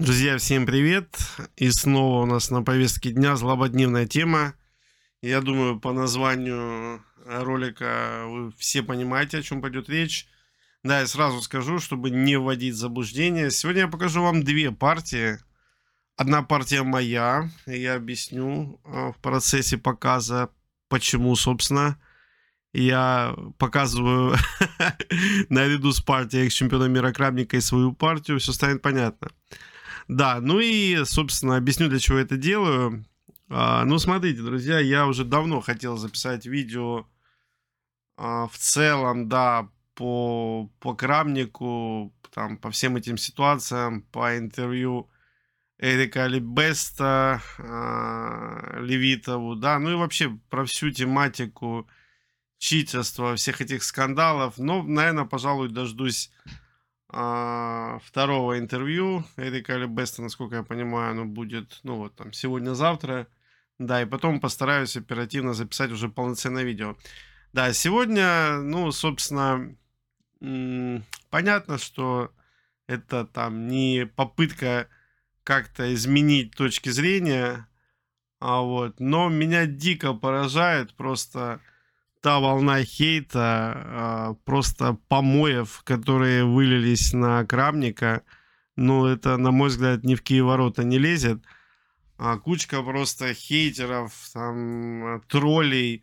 Друзья, всем привет! И снова у нас на повестке дня злободневная тема. Я думаю, по названию ролика вы все понимаете, о чем пойдет речь. Да, я сразу скажу, чтобы не вводить в заблуждение. Сегодня я покажу вам две партии. Одна партия моя, и я объясню э, в процессе показа, почему, собственно, я показываю наряду с партией чемпиона мира Крамника и свою партию, все станет понятно. Да, ну и, собственно, объясню, для чего я это делаю. А, ну, смотрите, друзья, я уже давно хотел записать видео а, в целом, да, по, по Крамнику, там, по всем этим ситуациям, по интервью Эрика Либеста, а, Левитову, да, ну и вообще про всю тематику читерства, всех этих скандалов. Но, наверное, пожалуй, дождусь а, второго интервью Эрика Алибеста, насколько я понимаю, оно будет, ну вот там, сегодня-завтра. Да, и потом постараюсь оперативно записать уже полноценное видео. Да, сегодня, ну, собственно, понятно, что это там не попытка как-то изменить точки зрения, а вот, но меня дико поражает просто та волна хейта, а, просто помоев, которые вылились на Крамника, ну, это, на мой взгляд, ни в какие ворота не лезет. А кучка просто хейтеров, там, троллей.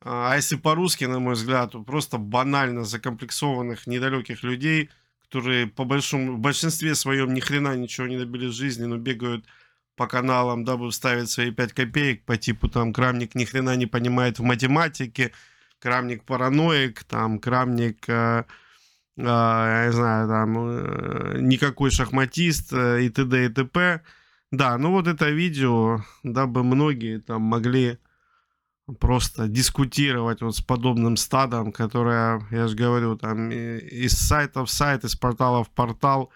А, а если по-русски, на мой взгляд, то просто банально закомплексованных, недалеких людей, которые по большому, в большинстве своем ни хрена ничего не добились в жизни, но бегают по каналам, дабы вставить свои 5 копеек по типу там Крамник ни хрена не понимает в математике, Крамник параноик, там Крамник, э, э, я не знаю, там э, никакой шахматист э, и т.д. и т.п. Да, ну вот это видео, дабы многие там могли просто дискутировать вот с подобным стадом, которое, я же говорю, там из сайта в сайт, из портала в портал,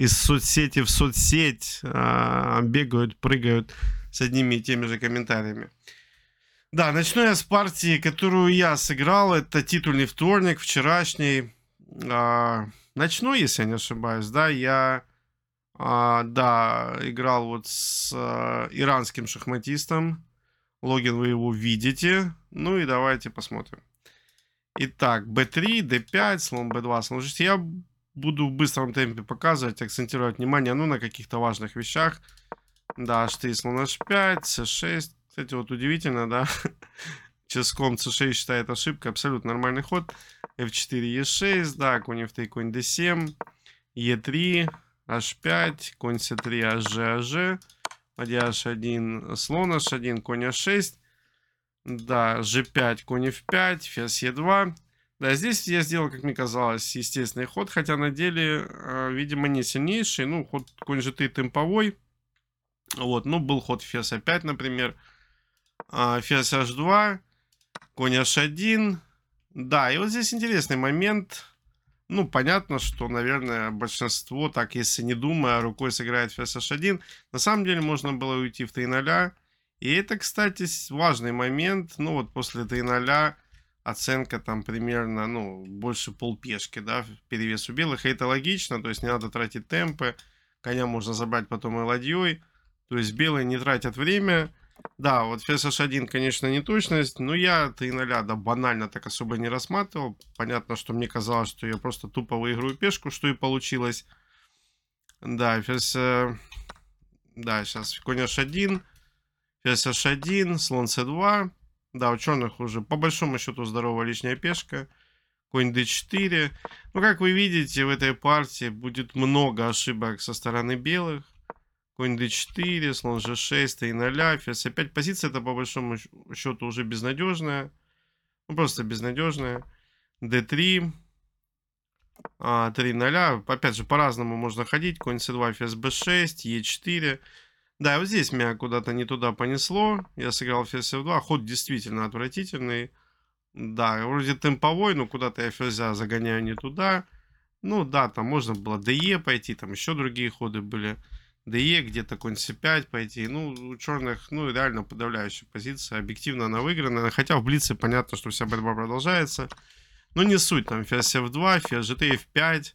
из соцсети в соцсеть а, бегают, прыгают с одними и теми же комментариями. Да, начну я с партии, которую я сыграл. Это титульный вторник, вчерашний. Э, а, ночной, если я не ошибаюсь, да, я... А, да, играл вот с иранским шахматистом. Логин вы его видите. Ну и давайте посмотрим. Итак, b3, d5, слон b2, слон g6. Я буду в быстром темпе показывать, акцентировать внимание, ну, на каких-то важных вещах. Да, h3, слон h5, c6. Кстати, вот удивительно, да, ческом c6 считает ошибка, абсолютно нормальный ход. f4, e6, да, конь f3, конь d7, e3, h5, конь c3, hg, hg, ладья h1, слон h1, конь h6, да, g5, конь f5, фиас e2, да, здесь я сделал, как мне казалось, естественный ход, хотя на деле, э, видимо, не сильнейший. Ну, ход конь-житы темповой. Вот, ну, был ход ферзь опять, например. Э, ферзь h2, конь h1. Да, и вот здесь интересный момент. Ну, понятно, что, наверное, большинство, так если не думая, рукой сыграет ферзь h1. На самом деле можно было уйти в 3 0 И это, кстати, важный момент. Ну, вот после 3 0 оценка там примерно, ну, больше полпешки, да, перевес у белых. И это логично, то есть не надо тратить темпы, коня можно забрать потом и ладьей. То есть белые не тратят время. Да, вот ферзь h1, конечно, не точность, но я 3 0 да, банально так особо не рассматривал. Понятно, что мне казалось, что я просто тупо выиграю пешку, что и получилось. Да, ферзь... Э, да, сейчас конь h1, ферзь h1, слон c2. Да, у черных уже по большому счету здоровая лишняя пешка. Конь d4. Ну, как вы видите, в этой партии будет много ошибок со стороны белых. Конь d4, слон g6, и на ляфес. Опять позиция это по большому счету уже безнадежная. Ну, просто безнадежная. d3. А, 3 0. Опять же, по-разному можно ходить. Конь c2, ферзь b6, e4. Да, вот здесь меня куда-то не туда понесло. Я сыграл ферзь f2. Ход действительно отвратительный. Да, вроде темповой, но куда-то я ферзя загоняю не туда. Ну да, там можно было DE пойти, там еще другие ходы были. DE, где-то конь c5 пойти. Ну, у черных, ну, реально подавляющая позиция. Объективно она выиграна. Хотя в Блице понятно, что вся борьба продолжается. Но не суть, там ферзь f2, ферзь gt f5.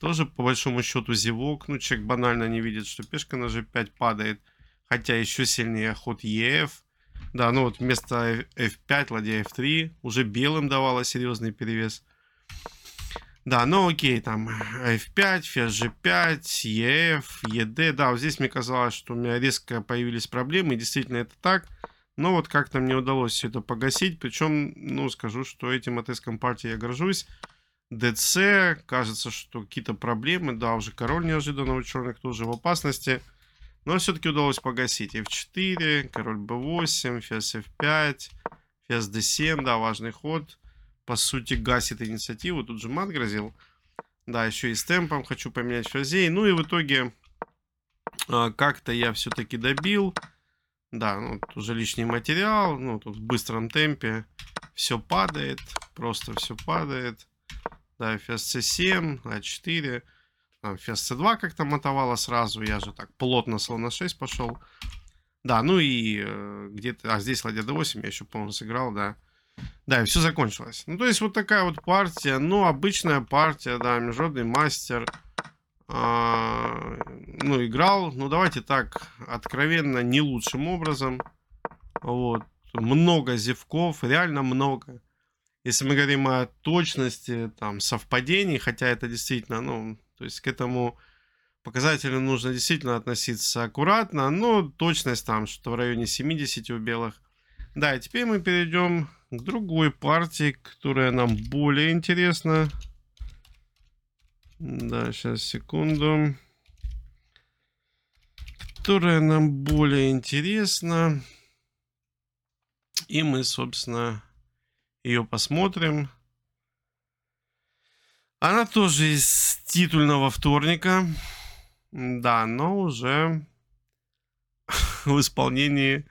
Тоже, по большому счету, зевок. Ну, человек банально не видит, что пешка на g5 падает. Хотя еще сильнее ход ЕФ. Да, ну вот вместо f5, ладья f3. Уже белым давала серьезный перевес. Да, ну окей, там f5, ферзь g5, ef, ed. Да, вот здесь мне казалось, что у меня резко появились проблемы. И действительно это так. Но вот как-то мне удалось все это погасить. Причем, ну, скажу, что этим отыском партии я горжусь. ДЦ, кажется, что какие-то проблемы, да, уже король неожиданно у черных тоже в опасности, но все-таки удалось погасить f4, король b8, ферзь f5, ферзь d7, да, важный ход, по сути, гасит инициативу, тут же мат грозил, да, еще и с темпом хочу поменять ферзей, ну и в итоге а, как-то я все-таки добил, да, ну, вот уже лишний материал, ну, тут в быстром темпе все падает, просто все падает, да, FSC 7, А4. Там FSC 2 как-то мотовало сразу. Я же так плотно слона 6 пошел. Да, ну и э, где-то... А здесь ладья D8 я еще, по-моему, сыграл, да. Да, и все закончилось. Ну, то есть вот такая вот партия. Ну, обычная партия, да, международный мастер. А, ну, играл. Ну, давайте так, откровенно, не лучшим образом. Вот. Много зевков, реально много. Если мы говорим о точности, там, совпадений, хотя это действительно, ну, то есть к этому показателю нужно действительно относиться аккуратно, но точность там что в районе 70 у белых. Да, и теперь мы перейдем к другой партии, которая нам более интересна. Да, сейчас, секунду. Которая нам более интересна. И мы, собственно, ее посмотрим. Она тоже из титульного вторника. Да, но уже в исполнении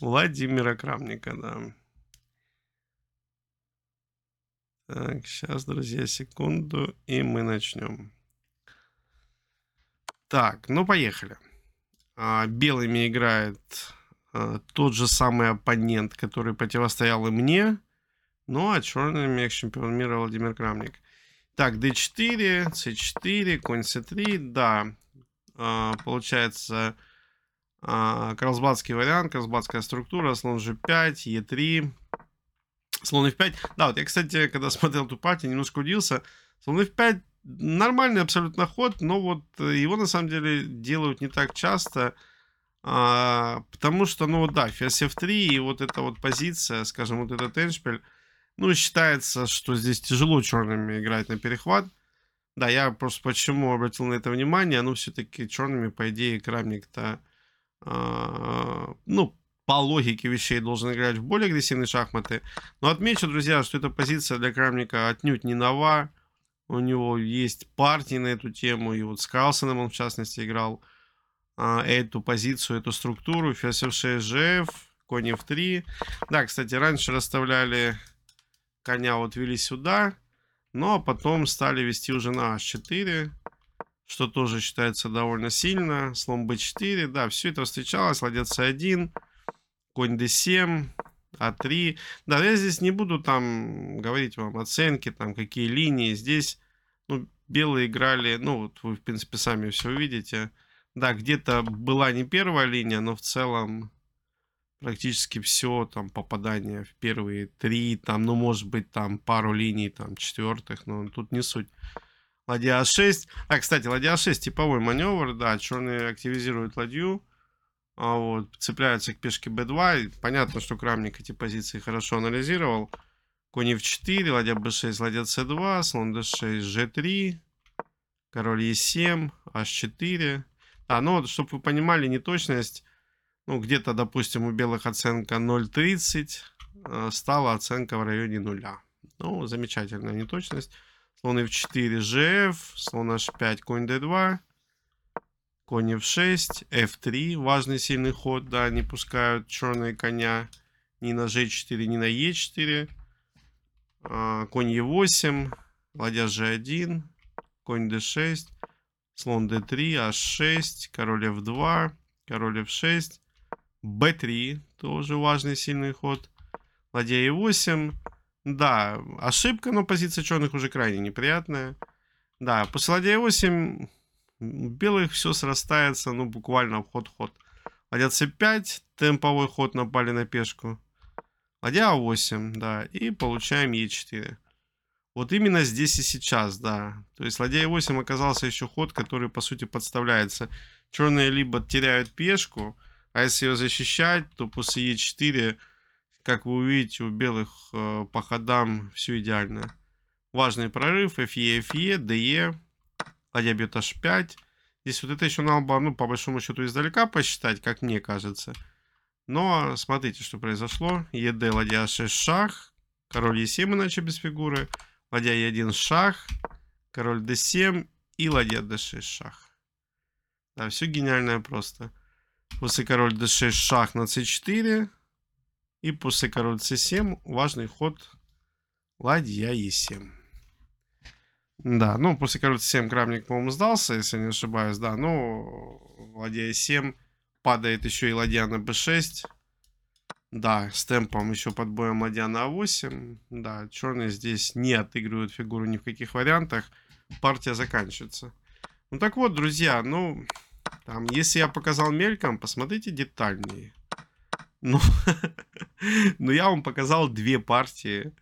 Владимира Крамника, да. Так, сейчас, друзья, секунду, и мы начнем. Так, ну поехали. А, белыми играет а, тот же самый оппонент, который противостоял и мне – ну, а черный як чемпіон міра Владимир Крамник. Так, d4, c4, конь c3, да. А, получается, а, кралсбадский вариант, кралсбадская структура, слон g5, e3, слон f5. Да, вот я, кстати, когда смотрел эту партию, немножко удивился. Слон f5 нормальный абсолютно ход, но вот его на самом деле делают не так часто. А, потому что, ну вот да, ферзь f3 и вот эта вот позиция, скажем, вот этот эншпиль, ну, считается, что здесь тяжело черными играть на перехват. Да, я просто почему обратил на это внимание. Ну, все-таки черными, по идее, крамник-то, а, ну, по логике вещей должен играть в более агрессивные шахматы. Но отмечу, друзья, что эта позиция для крамника отнюдь не нова. У него есть партии на эту тему. И вот с Карлсоном он, в частности, играл а, эту позицию, эту структуру. Ферзь f6, gf, конь f3. Да, кстати, раньше расставляли коня вот вели сюда, но потом стали вести уже на h4, что тоже считается довольно сильно. Слон b4, да, все это встречалось, ладья c1, конь d7, а3. Да, я здесь не буду там говорить вам оценки, там какие линии. Здесь, ну, белые играли, ну, вот вы, в принципе, сами все увидите. Да, где-то была не первая линия, но в целом практически все там попадание в первые три, там, ну, может быть, там пару линий, там, четвертых, но тут не суть. Ладья А6. А, кстати, ладья А6, типовой маневр, да, черные активизируют ладью. А вот, цепляются к пешке b2. понятно, что Крамник эти позиции хорошо анализировал. Конь в 4 ладья b6, ладья c2, слон d6, g3, король e7, h4. А, ну, чтобы вы понимали неточность, ну, где-то, допустим, у белых оценка 0,30, э, стала оценка в районе 0. Ну, замечательная неточность. Слон f4, gf, слон h5, конь d2, конь f6, f3, важный сильный ход, да, не пускают черные коня ни на g4, ни на e4, а, конь e8, ладья g1, конь d6, слон d3, h6, король f2, король f6, b3, тоже важный сильный ход. Ладья e8. Да, ошибка, но позиция черных уже крайне неприятная. Да, после ладья e8 у белых все срастается, ну, буквально ход-ход. Ладья c5, темповой ход напали на пешку. Ладья a8, а да, и получаем e4. Вот именно здесь и сейчас, да. То есть ладья e8 оказался еще ход, который, по сути, подставляется. Черные либо теряют пешку, а если ее защищать, то после Е4, как вы увидите, у белых э, по ходам все идеально. Важный прорыв, ФЕ, ФЕ, ДЕ, ладья бьет H5. Здесь вот это еще надо было, ну, по большому счету, издалека посчитать, как мне кажется. Но смотрите, что произошло. ЕД, ладья 6 шах, король Е7 иначе без фигуры, ладья Е1 шах, король d7 и ладья d6 шах. Да, все гениальное просто после король d6 шах на c4. И после король c7. Важный ход ладья e7. Да, ну, после король c7 крамник, по-моему, сдался, если не ошибаюсь, да. Ну, ладья e7 падает еще и ладья на b6. Да, с темпом еще под боем ладья на a8. Да, черные здесь не отыгрывают фигуру ни в каких вариантах. Партия заканчивается. Ну так вот, друзья, ну, там, если я показал мельком, посмотрите детальнее. Ну, но ну, я вам показал две партии.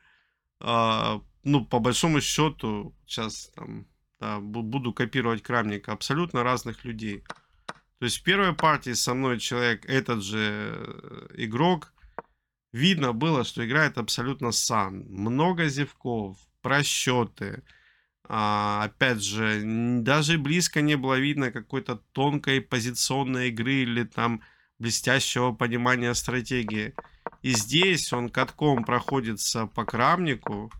А, ну, по большому счету, сейчас там да, буду копировать крамника абсолютно разных людей. То есть в первой партии со мной человек, этот же э, игрок, видно было, что играет абсолютно сам. Много зевков, просчеты, а, опять же, даже близко не было видно какой-то тонкой позиционной игры или там блестящего понимания стратегии. И здесь он катком проходится по крамнику,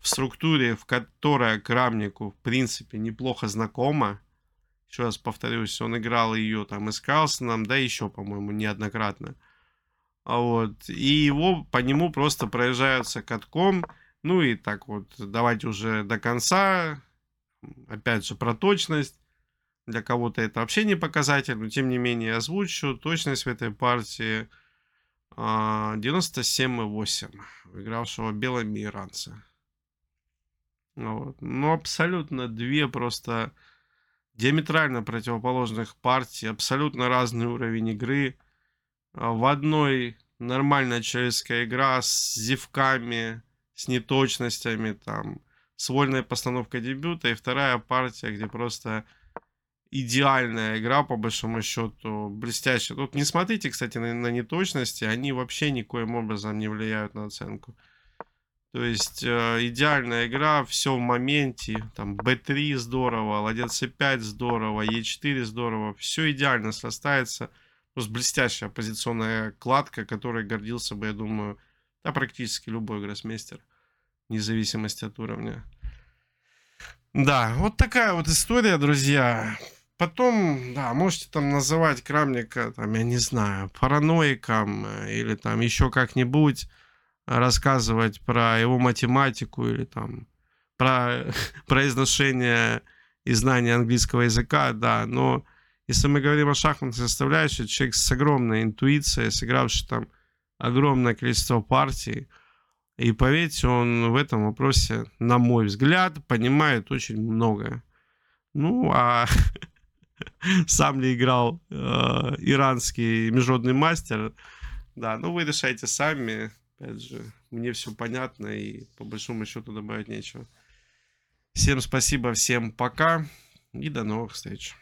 в структуре, в которой крамнику, в принципе, неплохо знакома. Еще раз повторюсь, он играл ее там и с Карлсоном, да еще, по-моему, неоднократно. А вот. И его по нему просто проезжаются катком, ну и так вот, давайте уже до конца. Опять же, про точность. Для кого-то это вообще не показатель, но тем не менее озвучу. Точность в этой партии 97,8. А, выигравшего белыми иранца. Вот. Ну, абсолютно две просто диаметрально противоположных партий, абсолютно разный уровень игры. А, в одной нормальная человеческая игра с зевками, с неточностями, там, с вольной постановкой дебюта, и вторая партия, где просто идеальная игра, по большому счету, блестящая. Тут не смотрите, кстати, на, на неточности, они вообще никоим образом не влияют на оценку. То есть э, идеальная игра, все в моменте, там b3 здорово, ладья c5 здорово, e4 здорово, все идеально срастается. Просто блестящая позиционная кладка, которой гордился бы, я думаю, да, практически любой гроссмейстер независимости от уровня. Да, вот такая вот история, друзья. Потом, да, можете там называть Крамника, там, я не знаю, параноиком э, или там еще как-нибудь рассказывать про его математику или там про произношение и знание английского языка, да, но если мы говорим о шахматной составляющей, человек с огромной интуицией, сыгравший там огромное количество партий, и поверьте, он в этом вопросе, на мой взгляд, понимает очень многое. Ну, а сам ли играл э, иранский международный мастер, да, ну вы решайте сами, опять же, мне все понятно и по большому счету добавить нечего. Всем спасибо, всем пока и до новых встреч.